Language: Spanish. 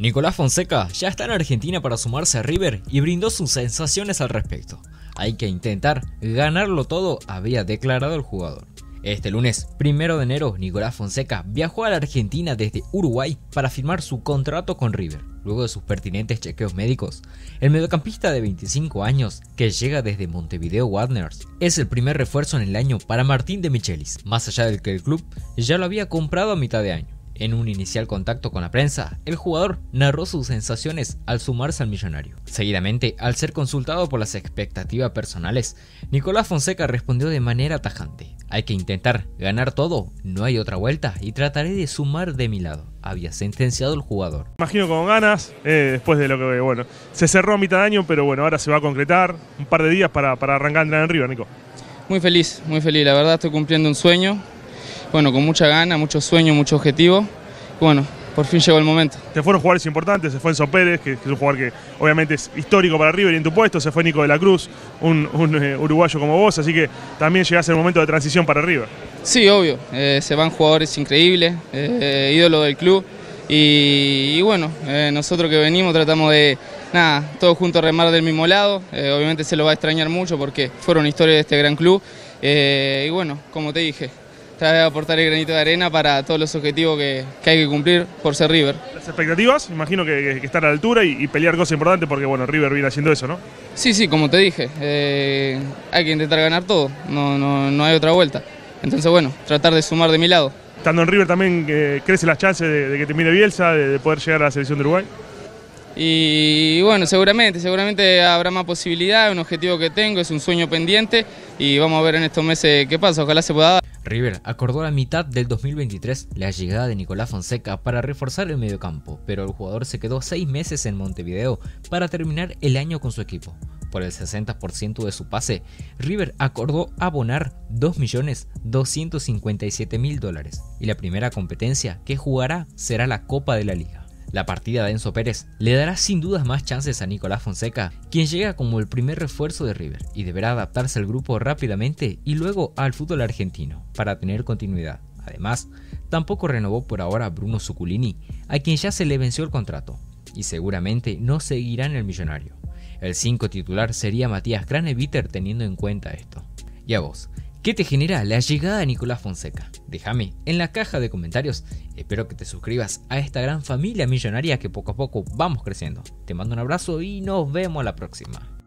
Nicolás Fonseca ya está en Argentina para sumarse a River y brindó sus sensaciones al respecto. Hay que intentar ganarlo todo, había declarado el jugador. Este lunes, primero de enero, Nicolás Fonseca viajó a la Argentina desde Uruguay para firmar su contrato con River. Luego de sus pertinentes chequeos médicos, el mediocampista de 25 años, que llega desde Montevideo Wanderers, es el primer refuerzo en el año para Martín de Michelis, más allá del que el club ya lo había comprado a mitad de año. En un inicial contacto con la prensa, el jugador narró sus sensaciones al sumarse al millonario. Seguidamente, al ser consultado por las expectativas personales, Nicolás Fonseca respondió de manera tajante. Hay que intentar ganar todo, no hay otra vuelta y trataré de sumar de mi lado. Había sentenciado el jugador. Imagino con ganas, eh, después de lo que, bueno, se cerró a mitad de año, pero bueno, ahora se va a concretar un par de días para, para arrancar en Río, Nico. Muy feliz, muy feliz, la verdad estoy cumpliendo un sueño, bueno, con mucha gana, mucho sueño, mucho objetivo. Bueno, por fin llegó el momento. Te fueron jugadores importantes, se fue Enzo Pérez, que, es un jugador que obviamente es histórico para River y en tu puesto, se fue Nico de la Cruz, un, eh, uruguayo como vos, así que también llegaste el momento de transición para River. Sí, obvio, eh, se van jugadores increíbles, eh, ídolos del club y, bueno, nosotros que venimos tratamos de, nada, todos juntos remar del mismo lado, obviamente se lo va a extrañar mucho porque fueron historias de este gran club y bueno, como te dije, Tratar aportar el granito de arena para todos los objetivos que, hay que cumplir por ser River. Las expectativas, imagino que, estar a la altura y, pelear cosas importantes porque bueno, River viene haciendo eso, ¿no? Sí, sí, como te dije, eh, hay que intentar ganar todo, no, no, hay otra vuelta. Entonces bueno, tratar de sumar de mi lado. Estando en River también eh, crece las chances de, que termine Bielsa, de, poder llegar a la selección de Uruguay. Y bueno, seguramente, seguramente habrá más posibilidades, un objetivo que tengo, es un sueño pendiente y vamos a ver en estos meses qué pasa, ojalá se pueda dar. River acordó a la mitad del 2023 la llegada de Nicolás Fonseca para reforzar el mediocampo, pero el jugador se quedó seis meses en Montevideo para terminar el año con su equipo. Por el 60% de su pase, River acordó abonar 2.257.000 dólares y la primera competencia que jugará será la Copa de la Liga. La partida de Enzo Pérez le dará sin dudas más chances a Nicolás Fonseca, quien llega como el primer refuerzo de River y deberá adaptarse al grupo rápidamente y luego al fútbol argentino para tener continuidad. Además, tampoco renovó por ahora a Bruno Zuculini, a quien ya se le venció el contrato, y seguramente no seguirá en el millonario. El 5 titular sería Matías Craneviter teniendo en cuenta esto. Y a vos, ¿Qué te genera la llegada de Nicolás Fonseca? Déjame en la caja de comentarios. Espero que te suscribas a esta gran familia millonaria que poco a poco vamos creciendo. Te mando un abrazo y nos vemos la próxima.